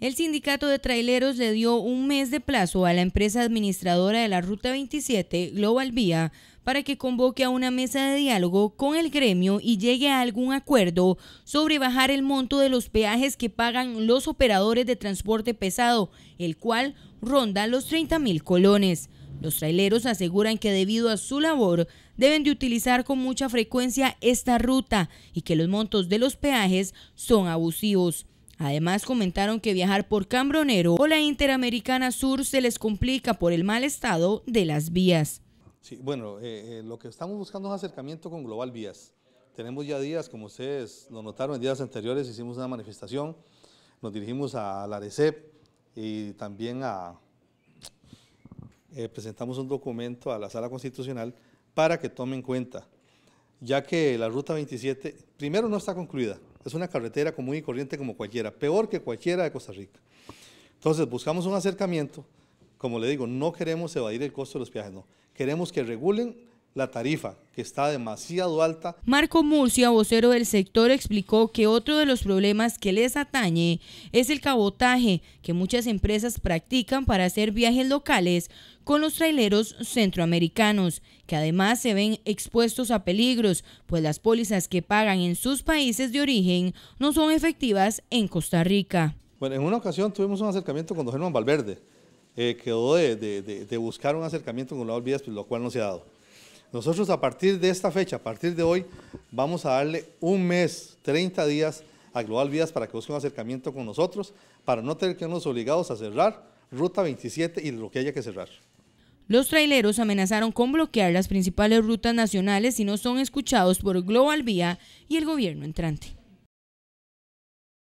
El sindicato de traileros le dio un mes de plazo a la empresa administradora de la Ruta 27, Global Vía, para que convoque a una mesa de diálogo con el gremio y llegue a algún acuerdo sobre bajar el monto de los peajes que pagan los operadores de transporte pesado, el cual ronda los 30 mil colones. Los traileros aseguran que debido a su labor deben de utilizar con mucha frecuencia esta ruta y que los montos de los peajes son abusivos. Además, comentaron que viajar por Cambronero o la Interamericana Sur se les complica por el mal estado de las vías. Sí, bueno, eh, eh, lo que estamos buscando es acercamiento con Global Vías. Tenemos ya días, como ustedes lo notaron, en días anteriores hicimos una manifestación, nos dirigimos a la ARECEP y también a, eh, presentamos un documento a la Sala Constitucional para que tome en cuenta ya que la Ruta 27, primero, no está concluida. Es una carretera común y corriente como cualquiera, peor que cualquiera de Costa Rica. Entonces, buscamos un acercamiento. Como le digo, no queremos evadir el costo de los viajes, no. Queremos que regulen la tarifa, que está demasiado alta. Marco Murcia, vocero del sector, explicó que otro de los problemas que les atañe es el cabotaje que muchas empresas practican para hacer viajes locales con los traileros centroamericanos, que además se ven expuestos a peligros, pues las pólizas que pagan en sus países de origen no son efectivas en Costa Rica. Bueno, en una ocasión tuvimos un acercamiento con don Germán Valverde, eh, quedó de, buscar un acercamiento con los olvidas, pues, lo cual no se ha dado. Nosotros a partir de esta fecha, a partir de hoy, vamos a darle un mes, 30 días a Global Vías para que busque un acercamiento con nosotros, para no tener que irnos obligados a cerrar Ruta 27 y lo que haya que cerrar. Los traileros amenazaron con bloquear las principales rutas nacionales si no son escuchados por Global Vía y el gobierno entrante.